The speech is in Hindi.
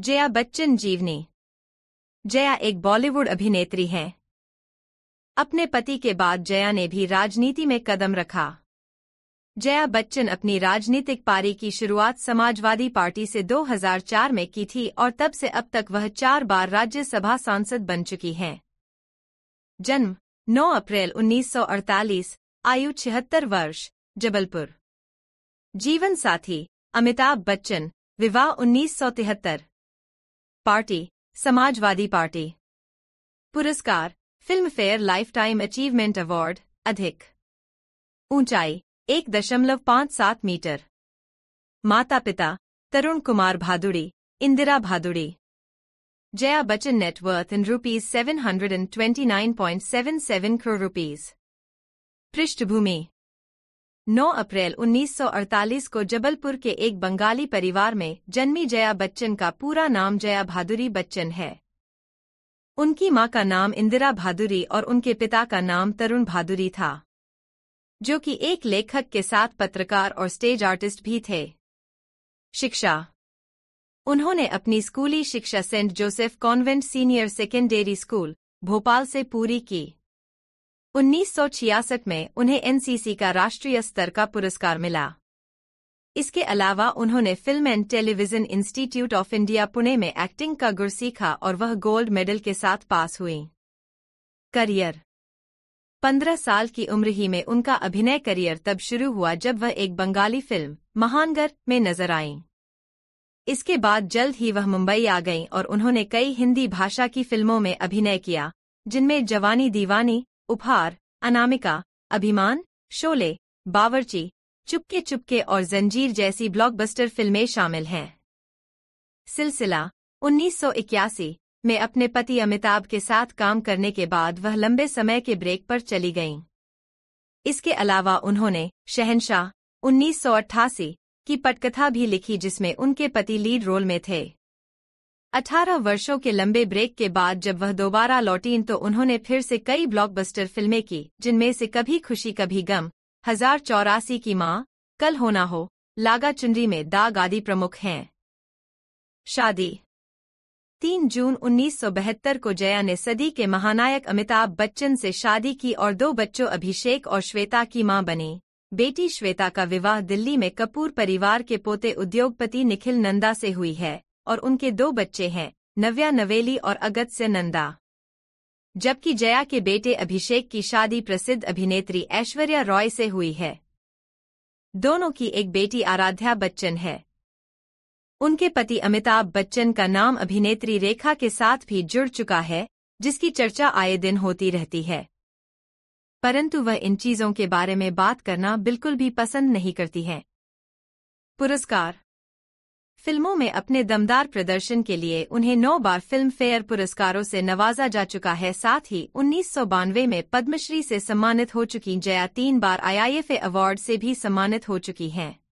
जया बच्चन जीवनी जया एक बॉलीवुड अभिनेत्री हैं अपने पति के बाद जया ने भी राजनीति में कदम रखा जया बच्चन अपनी राजनीतिक पारी की शुरुआत समाजवादी पार्टी से 2004 में की थी और तब से अब तक वह चार बार राज्यसभा सांसद बन चुकी हैं जन्म 9 अप्रैल 1948 आयु छिहत्तर वर्ष जबलपुर जीवन साथी अमिताभ बच्चन विवाह उन्नीस पार्टी समाजवादी पार्टी पुरस्कार Filmfare lifetime achievement award अधिक ऊंचाई एक दशमलव पांच सात मीटर माता पिता Tarun Kumar Bhaduri Indira Bhaduri Jaya Bachchan net worth in rupees seven hundred and twenty nine point seven seven crore rupees पृष्ठभूमि 9 अप्रैल 1948 को जबलपुर के एक बंगाली परिवार में जन्मी जया बच्चन का पूरा नाम जया भादुरी बच्चन है उनकी मां का नाम इंदिरा भादुरी और उनके पिता का नाम तरुण भादुरी था जो कि एक लेखक के साथ पत्रकार और स्टेज आर्टिस्ट भी थे शिक्षा उन्होंने अपनी स्कूली शिक्षा Saint Joseph convent senior secondary school Bhopal से पूरी की उन्नीस में उन्हें एनसीसी का राष्ट्रीय स्तर का पुरस्कार मिला इसके अलावा उन्होंने film and television institute of India Pune में एक्टिंग का गुर सीखा और वह गोल्ड मेडल के साथ पास हुई करियर पंद्रह साल की उम्र ही में उनका अभिनय करियर तब शुरू हुआ जब वह एक बंगाली फिल्म महानगर में नजर आईं। इसके बाद जल्द ही वह मुंबई आ गईं और उन्होंने कई हिंदी भाषा की फिल्मों में अभिनय किया जिनमें जवानी दीवानी उपहार अनामिका अभिमान शोले बावर्ची चुपके चुपके और जंजीर जैसी ब्लॉकबस्टर फिल्में शामिल हैं सिलसिला 1981 में अपने पति अमिताभ के साथ काम करने के बाद वह लंबे समय के ब्रेक पर चली गईं इसके अलावा उन्होंने शहनशाह 1988 की पटकथा भी लिखी जिसमें उनके पति लीड रोल में थे 18 वर्षों के लंबे ब्रेक के बाद जब वह दोबारा लौटीं तो उन्होंने फिर से कई ब्लॉकबस्टर फिल्में की जिनमें से कभी खुशी कभी गम हजार चौरासी की माँ कल होना हो लागा चुनरी में दाग आदि प्रमुख हैं शादी तीन जून उन्नीस को जया ने सदी के महानायक अमिताभ बच्चन से शादी की और दो बच्चों अभिषेक और श्वेता की मां बनी बेटी श्वेता का विवाह दिल्ली में कपूर परिवार के पोते उद्योगपति निखिल नंदा से हुई है और उनके दो बच्चे हैं नव्या नवेली और अगत्य नंदा जबकि जया के बेटे अभिषेक की शादी प्रसिद्ध अभिनेत्री ऐश्वर्या रॉय से हुई है दोनों की एक बेटी आराध्या बच्चन है उनके पति अमिताभ बच्चन का नाम अभिनेत्री रेखा के साथ भी जुड़ चुका है जिसकी चर्चा आए दिन होती रहती है परंतु वह इन चीजों के बारे में बात करना बिल्कुल भी पसंद नहीं करती हैं पुरस्कार फिल्मों में अपने दमदार प्रदर्शन के लिए उन्हें नौ बार फिल्म फेयर पुरस्कारों से नवाजा जा चुका है साथ ही उन्नीस में पद्मश्री से सम्मानित हो चुकी जया तीन बार आई अवार्ड से भी सम्मानित हो चुकी हैं